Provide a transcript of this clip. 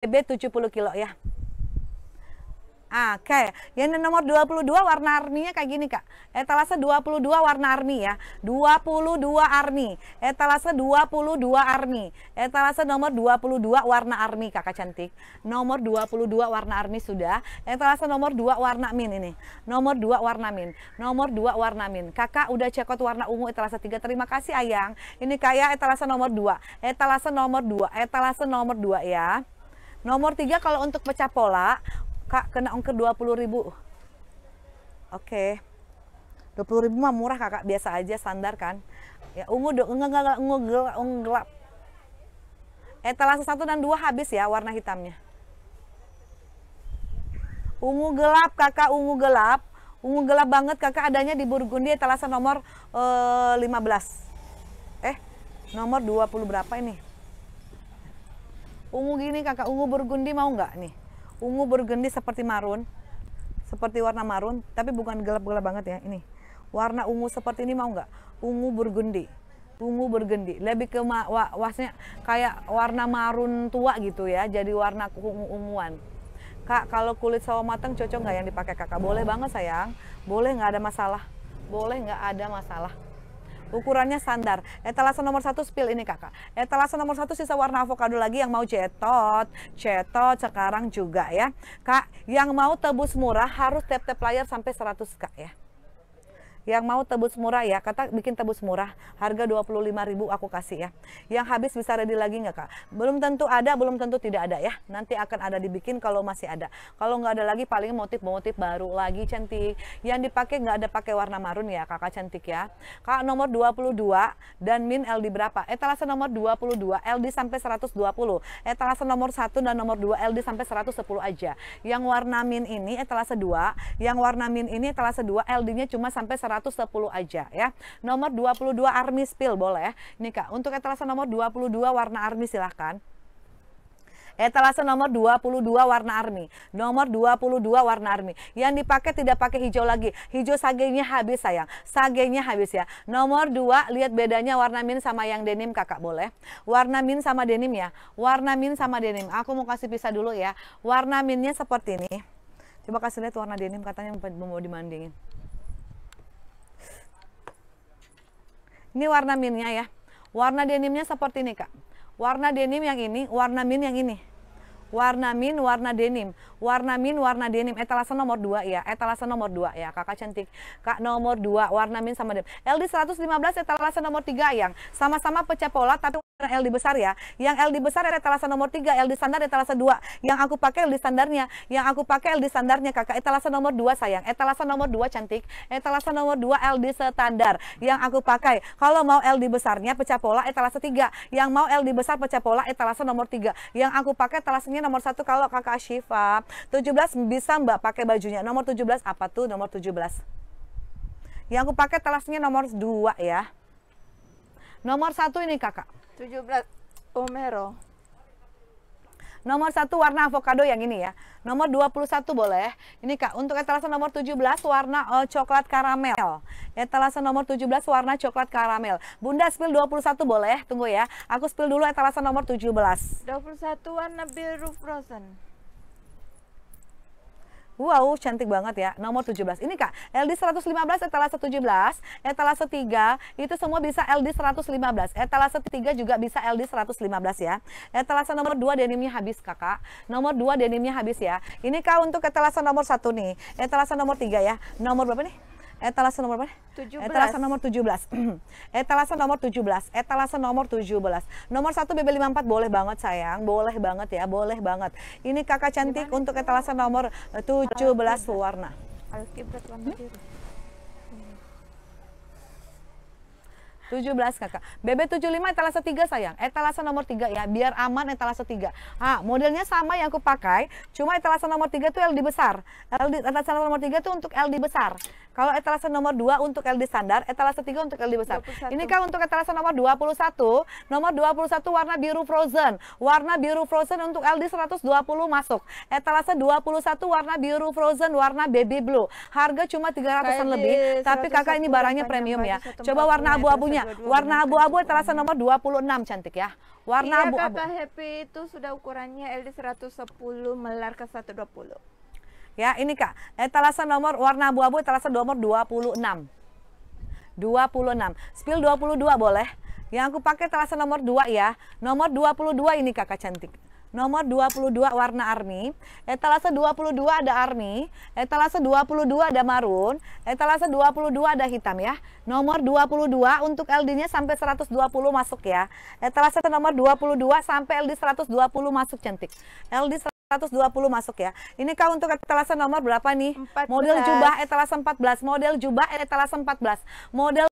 BB 70 kilo ya. Oke, okay. yang nomor 22 warna arninya kayak gini kak Etalase 22 warna arni ya 22 arni Etalase 22 arni Etalase nomor 22 warna arni kakak cantik Nomor 22 warna arni sudah Etalase nomor 2 warna min ini Nomor 2 warna min Nomor 2 warna min Kakak udah cekot warna ungu etalase 3 Terima kasih ayang Ini kayak etalase nomor 2 Etalase nomor 2 Etalase nomor 2 ya Nomor tiga kalau untuk pecah pola, Kak kena ongkir 20 ribu. Oke. Okay. 20 ribu mah murah kakak, biasa aja standar kan. Ya ungu dong, enggak enggak ungu gelap, ungu gelap. Etalase eh, satu dan dua habis ya warna hitamnya. Ungu gelap kakak, ungu gelap. Ungu gelap banget kakak adanya di Burgundy etalase nomor eh, 15. Eh, nomor 20 berapa ini? Ungu gini kakak, ungu burgundi mau nggak nih? Ungu burgundi seperti marun, seperti warna marun, tapi bukan gelap-gelap banget ya ini. Warna ungu seperti ini mau nggak? Ungu burgundi, ungu burgundi, lebih ke wa wasnya kayak warna marun tua gitu ya, jadi warna ungu-unguan. Kak, kalau kulit sawo matang cocok nggak yang dipakai kakak? Boleh banget sayang, boleh nggak ada masalah, boleh nggak ada masalah ukurannya standar. Etalase nomor satu spill ini kakak. Etalase nomor satu sisa warna avocado lagi yang mau cetot, cetot sekarang juga ya. Kak, yang mau tebus murah harus tap-tap layar sampai 100 kak ya. Yang mau tebus murah ya, kata bikin tebus murah, harga 25.000 aku kasih ya. Yang habis bisa ready lagi nggak kak? Belum tentu ada, belum tentu tidak ada ya. Nanti akan ada dibikin kalau masih ada. Kalau nggak ada lagi paling motif-motif baru lagi cantik. Yang dipakai nggak ada pakai warna marun ya kakak cantik ya. Kak nomor 22 dan min LD berapa? Etalase nomor 22, LD sampai 120. Etalase nomor 1 dan nomor 2 LD sampai 110 aja. Yang warna min ini etalase 2, yang warna min ini etalase 2 LD-nya cuma sampai 100 110 aja ya. Nomor 22 Army Spill boleh. Ya. Nih Kak, untuk etalase nomor 22 warna Army silahkan. Etalase nomor 22 warna army. Nomor 22 warna army. Yang dipakai tidak pakai hijau lagi. Hijau sagenya habis sayang. Sagenya habis ya. Nomor 2 lihat bedanya warna min sama yang denim kakak boleh. Warna min sama denim ya. Warna min sama denim. Aku mau kasih pisah dulu ya. Warna minnya seperti ini. Coba kasih lihat warna denim katanya mau dimandingin. Ini warna minnya ya. Warna denimnya seperti ini kak. Warna denim yang ini, warna min yang ini. Warna min, warna denim. Warna min, warna denim. Etalase nomor 2 ya. Etalase nomor 2 ya. Kakak cantik. Kak nomor 2, warna min sama denim. LD 115 etalase nomor 3 yang sama-sama pecah pola tapi LD besar ya. Yang LD besar etalase nomor 3, LD standar etalase 2. Yang aku pakai LD standarnya, yang aku pakai LD standarnya Kakak. Etalase nomor 2 sayang, etalase nomor 2 cantik, etalase nomor 2 LD standar yang aku pakai. Kalau mau LD besarnya pecah pola etalase 3, yang mau LD besar pecah pola etalase nomor 3. Yang aku pakai etalasenya nomor 1 kalau Kakak Syifa. 17 bisa Mbak pakai bajunya. Nomor 17 apa tuh nomor 17? Yang aku pakai etalasinya nomor 2 ya. Nomor satu ini kakak 17 Omero. Nomor satu warna avocado yang ini ya. Nomor 21 boleh. Ini Kak, untuk etalase nomor 17 warna uh, coklat karamel. Etalase nomor 17 warna coklat karamel. Bunda spill 21 boleh, tunggu ya. Aku spill dulu etalase nomor 17. 21 warna biru frozen. Wow, cantik banget ya. Nomor 17. Ini Kak, LD 115 etalase 17, etalase 3 itu semua bisa LD 115. Etalase 3 juga bisa LD 115 ya. Etalase nomor 2 denimnya habis Kakak. Nomor 2 denimnya habis ya. Ini Kak untuk etalase nomor 1 nih. Etalase nomor 3 ya. Nomor berapa nih? etalase nomor berapa? 17. Etalase nomor 17. etalase nomor 17. Etalase nomor 17. Nomor 1 BB54 boleh banget sayang, boleh banget ya, boleh banget. Ini kakak cantik Dimana untuk etalase nomor 17 eh, Al warna. Al warna biru. 17 kakak. BB75 etalase 3 sayang. Etalase nomor 3 ya, biar aman etalase 3. Ah, modelnya sama yang aku pakai, cuma etalase nomor 3 itu LD besar. LD, etalase nomor 3 itu untuk LD besar. Kalau etalase nomor 2 untuk LD standar, etalase 3 untuk LD besar. 21. Ini kan untuk etalase nomor 21, nomor 21 warna biru frozen. Warna biru frozen untuk LD 120 masuk. Etalase 21 warna biru frozen warna baby blue. Harga cuma 300-an lebih, tapi Kakak ini barangnya premium ya. Coba warna abu-abunya. Warna abu-abu etalase nomor 26 cantik ya warna iya, abu-abu. Kakak Happy itu sudah ukurannya LD 110 melar ke 120. Ya, ini Kak, etalase nomor warna abu-abu etalase nomor 26. 26. Spill 22 boleh? Yang aku pakai etalase nomor 2 ya. Nomor 22 ini Kakak cantik. Nomor 22 warna army, etalase 22 ada army, etalase 22 ada marun, etalase 22 ada hitam ya. Nomor 22 untuk LD-nya sampai 120 masuk ya. Etalase nomor 22 sampai LD 120 masuk cantik. LD 120 120 masuk ya. Ini kak untuk etalase nomor berapa nih? 14. Model jubah etalase 14, model jubah etalase 14, model